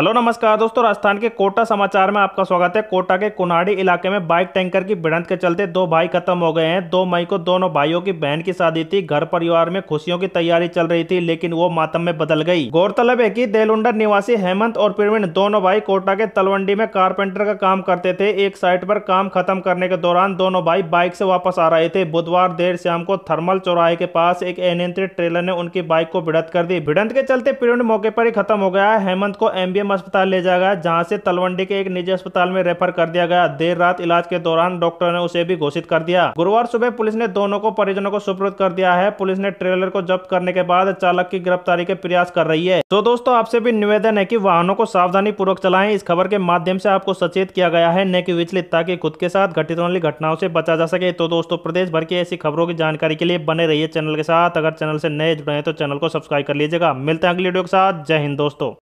hello नमस्कार दोस्तों राजस्थान के कोटा समाचार में आपका स्वागत है कोटा के कुनाड़ी इलाके में बाइक टैंकर की भिड़ंत के चलते दो भाई खत्म हो गए हैं दो मई को दोनों भाइयों की बहन की शादी थी घर परिवार में खुशियों की तैयारी चल रही थी लेकिन वो मातम में बदल गई गौरतलब है कि देलुंडर निवासी हेमंत और प्रवीण दोनों भाई कोटा के तलवंडी में कारपेंटर का काम करते थे एक साइट पर काम खत्म करने के दौरान दोनों भाई बाइक से वापस आ रहे थे बुधवार देर शाम को थर्मल चौराहे के पास एक अनियंत्रित ट्रेलर ने उनकी बाइक को भिड़ंत कर दी भिड़ंत के चलते प्रवीण मौके पर ही खत्म हो गया हेमंत को एमबीएम अस्पताल ले जाया गया जहां से तलवंडी के एक निजी अस्पताल में रेफर कर दिया गया देर रात इलाज के दौरान डॉक्टर ने उसे भी घोषित कर दिया गुरुवार सुबह पुलिस ने दोनों को परिजनों को सुपुर्द कर दिया है पुलिस ने ट्रेलर को जब्त करने के बाद चालक की गिरफ्तारी के प्रयास कर रही है तो दोस्तों आपसे भी निवेदन है की वाहनों को सावधानी पूर्वक चलाए इस खबर के माध्यम ऐसी आपको सचेत किया गया है न की विचलित ताकि खुद के साथ घटित वाली घटनाओं से बचा जा सके तो दोस्तों प्रदेश भर की ऐसी खबरों की जानकारी के लिए बने रही चैनल के साथ अगर चैनल ऐसी नए जुड़े हैं तो चैनल को सब्सक्राइब कर लीजिएगा मिलते हैं अगली वीडियो के साथ जय हिंद दोस्तों